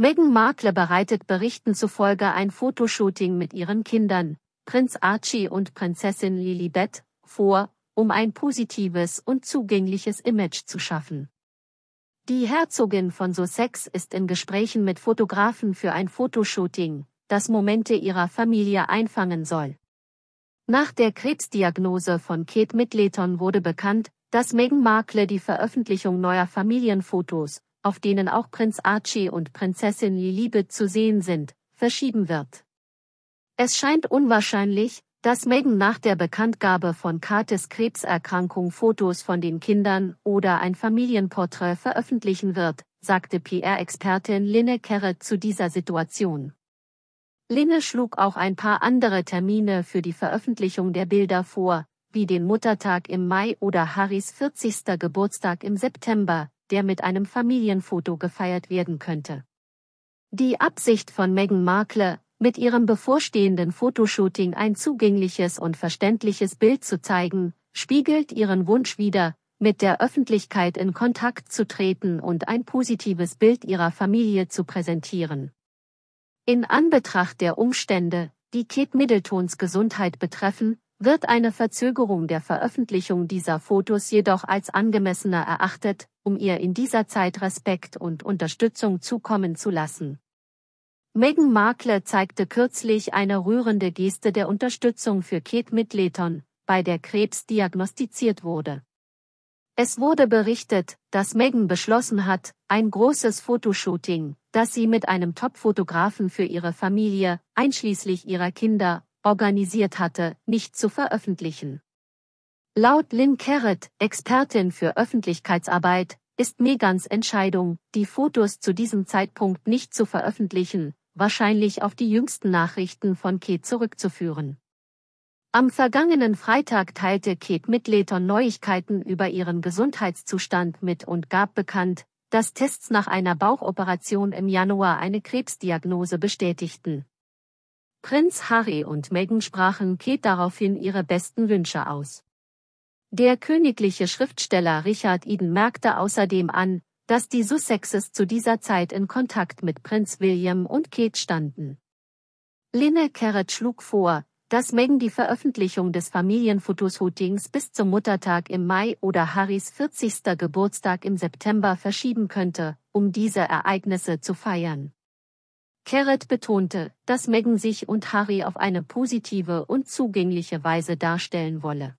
Megan Markle bereitet Berichten zufolge ein Fotoshooting mit ihren Kindern, Prinz Archie und Prinzessin Lilibet, vor, um ein positives und zugängliches Image zu schaffen. Die Herzogin von Sussex ist in Gesprächen mit Fotografen für ein Fotoshooting, das Momente ihrer Familie einfangen soll. Nach der Krebsdiagnose von Kate Middleton wurde bekannt, dass Meghan Markle die Veröffentlichung neuer Familienfotos auf denen auch Prinz Archie und Prinzessin Lilibet zu sehen sind, verschieben wird. Es scheint unwahrscheinlich, dass Megan nach der Bekanntgabe von Kates Krebserkrankung Fotos von den Kindern oder ein Familienporträt veröffentlichen wird, sagte PR-Expertin Linne Kerrett zu dieser Situation. Linne schlug auch ein paar andere Termine für die Veröffentlichung der Bilder vor, wie den Muttertag im Mai oder Harrys 40. Geburtstag im September, der mit einem Familienfoto gefeiert werden könnte. Die Absicht von Meghan Markle, mit ihrem bevorstehenden Fotoshooting ein zugängliches und verständliches Bild zu zeigen, spiegelt ihren Wunsch wider, mit der Öffentlichkeit in Kontakt zu treten und ein positives Bild ihrer Familie zu präsentieren. In Anbetracht der Umstände, die Kate Middletons Gesundheit betreffen, wird eine Verzögerung der Veröffentlichung dieser Fotos jedoch als angemessener erachtet, um ihr in dieser Zeit Respekt und Unterstützung zukommen zu lassen. Meghan Markle zeigte kürzlich eine rührende Geste der Unterstützung für Kate Middleton, bei der Krebs diagnostiziert wurde. Es wurde berichtet, dass Meghan beschlossen hat, ein großes Fotoshooting, das sie mit einem Top-Fotografen für ihre Familie, einschließlich ihrer Kinder organisiert hatte, nicht zu veröffentlichen. Laut Lynn Carrot, Expertin für Öffentlichkeitsarbeit, ist Megans Entscheidung, die Fotos zu diesem Zeitpunkt nicht zu veröffentlichen, wahrscheinlich auf die jüngsten Nachrichten von Kate zurückzuführen. Am vergangenen Freitag teilte Kate Middleton Neuigkeiten über ihren Gesundheitszustand mit und gab bekannt, dass Tests nach einer Bauchoperation im Januar eine Krebsdiagnose bestätigten. Prinz Harry und Meghan sprachen Kate daraufhin ihre besten Wünsche aus. Der königliche Schriftsteller Richard Eden merkte außerdem an, dass die Sussexes zu dieser Zeit in Kontakt mit Prinz William und Kate standen. Linne Carrot schlug vor, dass Meghan die Veröffentlichung des Familienfotoshootings bis zum Muttertag im Mai oder Harrys 40. Geburtstag im September verschieben könnte, um diese Ereignisse zu feiern. Carrot betonte, dass Meghan sich und Harry auf eine positive und zugängliche Weise darstellen wolle.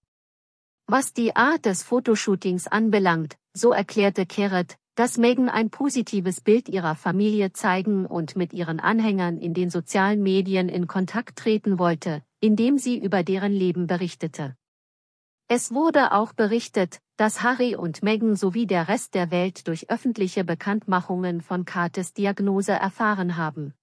Was die Art des Fotoshootings anbelangt, so erklärte Carrot, dass Meghan ein positives Bild ihrer Familie zeigen und mit ihren Anhängern in den sozialen Medien in Kontakt treten wollte, indem sie über deren Leben berichtete. Es wurde auch berichtet, dass Harry und Meghan sowie der Rest der Welt durch öffentliche Bekanntmachungen von Kates Diagnose erfahren haben.